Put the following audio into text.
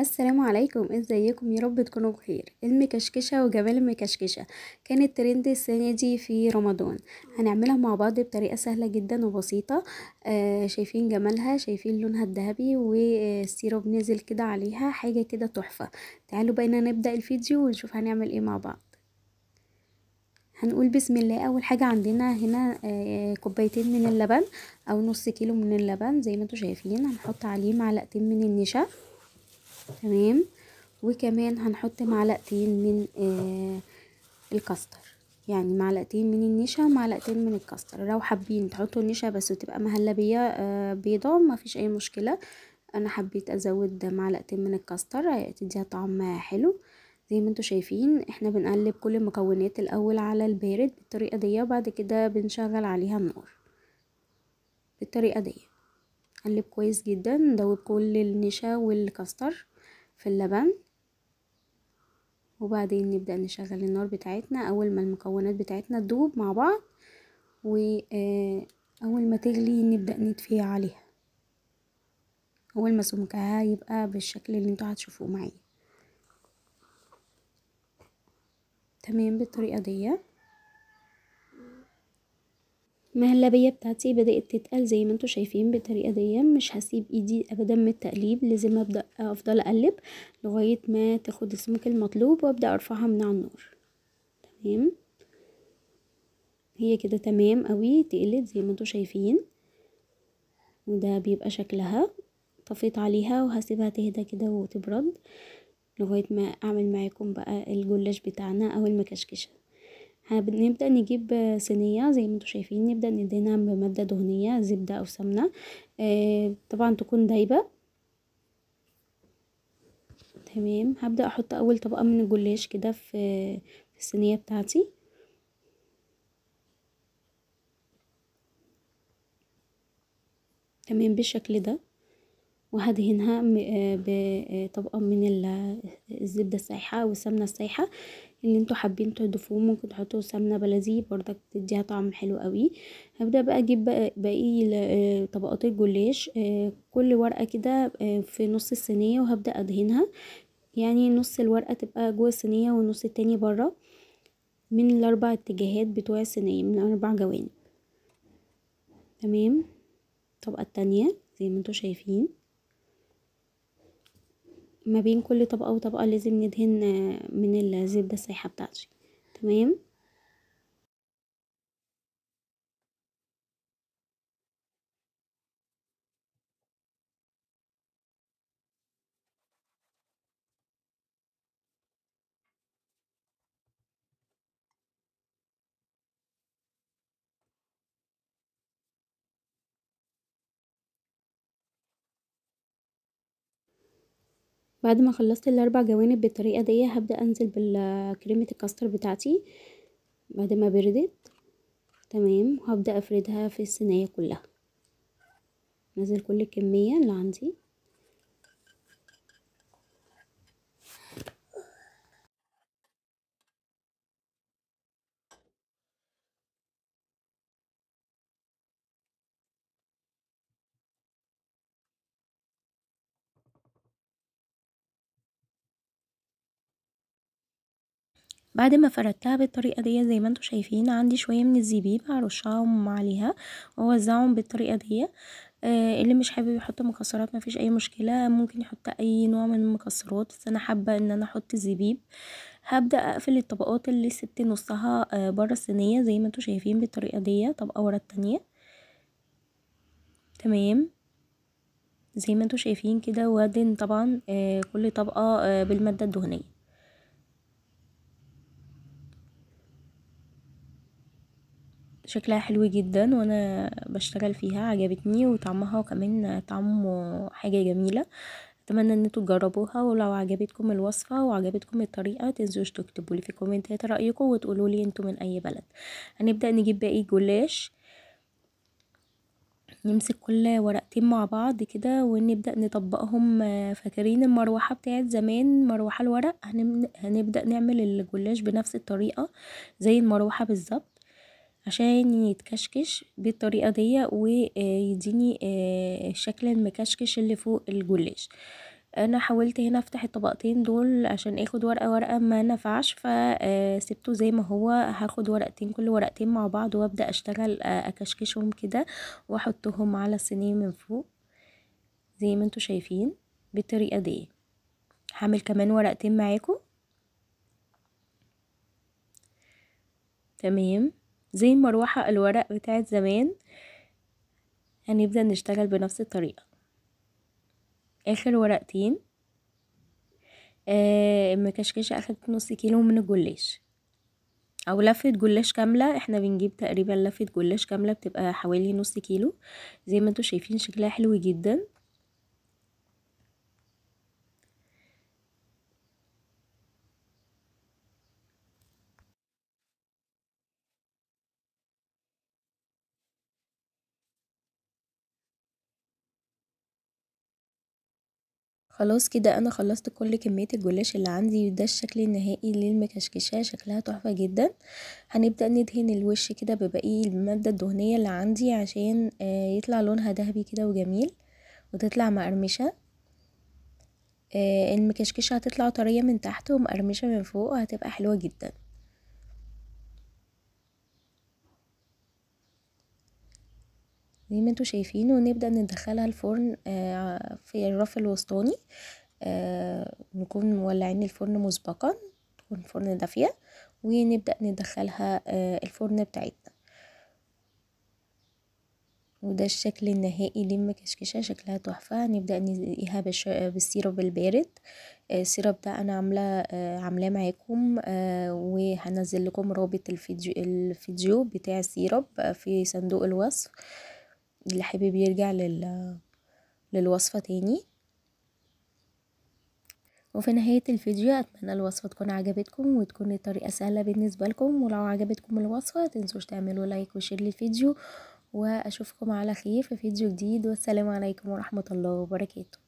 السلام عليكم ازيكم يا رب تكونوا بخير المكشكشه وجمال المكشكشه كانت ترند السنه دي في رمضان هنعملها مع بعض بطريقه سهله جدا وبسيطه آه شايفين جمالها شايفين لونها الذهبي والسيراب نزل كده عليها حاجه كده تحفه تعالوا بقينا نبدا الفيديو ونشوف هنعمل ايه مع بعض هنقول بسم الله اول حاجه عندنا هنا آه، كوبايتين من اللبن او نص كيلو من اللبن زي ما انتم شايفين هنحط عليه معلقتين من النشا تمام وكمان هنحط معلقتين من آه الكاستر يعني معلقتين من النشا معلقتين من الكاستر لو حابين تحطوا النشا بس وتبقى مهلبيه آه بيضه ما فيش اي مشكله انا حبيت ازود معلقتين من الكاستر تديها طعم حلو زي ما انتم شايفين احنا بنقلب كل المكونات الاول على البارد بالطريقه دي وبعد كده بنشغل عليها النار بالطريقه دي قلب كويس جدا ندوب كل النشا والكاستر في اللبن وبعدين نبدأ نشغل النار بتاعتنا أول ما المكونات بتاعتنا تدوب مع بعض وأول آه، ما تغلي نبدأ ندفيها عليها أول ما سمكها يبقى بالشكل اللي انتوا هتشوفوه معايا تمام بالطريقة ديه المهلبية بتاعتي بدأت تتقل زي ما انتوا شايفين بالطريقة دي مش هسيب ايدي ابدا من التقليب لازم ابدأ افضل اقلب لغاية ما تاخد السمك المطلوب وابدأ ارفعها من على النار تمام هي كده تمام قوي تقلت زي ما انتوا شايفين وده بيبقى شكلها طفيت عليها وهسيبها تهدى كده وتبرد لغاية ما اعمل معاكم بقى الجلاش بتاعنا او المكشكشه هنبدأ نجيب صينية زي ما انتوا شايفين نبدأ ندهنها بمادة دهنية زبدة أو سمنة آه، طبعا تكون دايبة تمام هبدأ أحط أول طبقة من الجلاش كده في الصينية بتاعتي تمام بالشكل ده وهدهنها آه، بطبقة من آه، الزبدة السايحة أو السمنة السايحة ان انتوا حابين تضيفوه ممكن تحطوا سمنه بلدي برضك بتديها طعم حلو قوي هبدا بقى اجيب باقي آه، طبقات الجلاش آه، كل ورقه كده آه، في نص الصينيه وهبدا ادهنها يعني نص الورقه تبقى جوه الصينيه والنص التاني بره من الاربع اتجاهات بتوع الصينيه من اربع جوانب تمام الطبقه التانيه زي ما انتوا شايفين ما بين كل طبقة وطبقة لازم ندهن آه، من الزبدة السايحة بتاعتي تمام بعد ما خلصت الاربع جوانب بالطريقه دي هبدا انزل بالكريمه الكاستر بتاعتي بعد ما بردت تمام وهبدا افردها في الصينيه كلها نزل كل الكميه اللي عندي بعد ما فردتها بالطريقة دي زي ما انتوا شايفين عندي شوية من الزبيب هرشهم عليها ووزعهم بالطريقة دي آه اللي مش حابب يحط مكسرات مفيش اي مشكلة ممكن يحط اي نوع من المكسرات بس انا حابة ان انا احط الزبيب هبدأ اقفل الطبقات اللي سبت نصها آه الصينية زي ما انتوا شايفين بالطريقة دي طبقة ورا التانية تمام زي ما انتوا شايفين كده وادن طبعا آه كل طبقة آه، بالمادة الدهنية شكلها حلو جدا وانا بشتغل فيها عجبتني وطعمها وكمان طعم حاجة جميلة اتمنى ان انتوا تجربوها ولو عجبتكم الوصفه وعجبتكم الطريقه تنزوش تكتبوا لي في الكومنتات رايكم وتقولوا لي انتوا من اي بلد هنبدا نجيب باقي جلاش نمسك كل ورقتين مع بعض كده ونبدا نطبقهم فاكرين المروحه بتاعت زمان مروحه الورق هنبدا نعمل الجلاش بنفس الطريقه زي المروحه بالظبط عشان يتكشكش بالطريقة دي ويديني الشكل آه، المكشكش اللي فوق الجلاش انا حاولت هنا افتح الطبقتين دول عشان اخد ورقة ورقة ما نفعش فسبته آه، زي ما هو هاخد ورقتين كل ورقتين مع بعض وابدأ اشتغل آه، اكشكشهم كده واحطهم على الصينية من فوق زي ما انتم شايفين بالطريقة دي هعمل كمان ورقتين معاكم تمام زي المروحة الورق بتاعت زمان هنبدأ يعني نشتغل بنفس الطريقة آخر ورقتين آه المكشكشة أخدت نص كيلو من الجلاش او لفه جلاش كامله احنا بنجيب تقريبا لفه جلاش كامله بتبقى حوالي نص كيلو زي ما انتوا شايفين شكلها حلو جدا خلاص كده انا خلصت كل كمية الجلاش اللي عندي ده الشكل النهائي للمكشكشة شكلها تحفة جدا هنبدأ ندهن الوش كده بباقي المادة الدهنية اللي عندي عشان آه، يطلع لونها دهبي كده وجميل وتطلع مقرمشة آه، المكشكشة هتطلع طرية من تحت ومقرمشة من فوق وهتبقى حلوة جدا زي ما انتم شايفين ونبدأ ندخلها الفرن آه، في الرف الوسطاني آه، نكون مولعين الفرن مسبقا تكون الفرن دافية ونبدأ ندخلها آه، الفرن بتاعتنا وده الشكل النهائي للمكشكشة شكلها تحفة هنبدأ نزقيها بالسيرب البارد السيرب ده أنا عاملة عاملاه معاكم وهنزل لكم رابط الفيديو, الفيديو بتاع السيرب في صندوق الوصف اللي حابب يرجع لل للوصفة تاني وفي نهاية الفيديو أتمنى الوصفة تكون عجبتكم وتكون الطريقة سهلة بالنسبة لكم ولو عجبتكم الوصفة متنسوش تعملوا لايك وشير للفيديو وأشوفكم على خير في فيديو جديد والسلام عليكم ورحمة الله وبركاته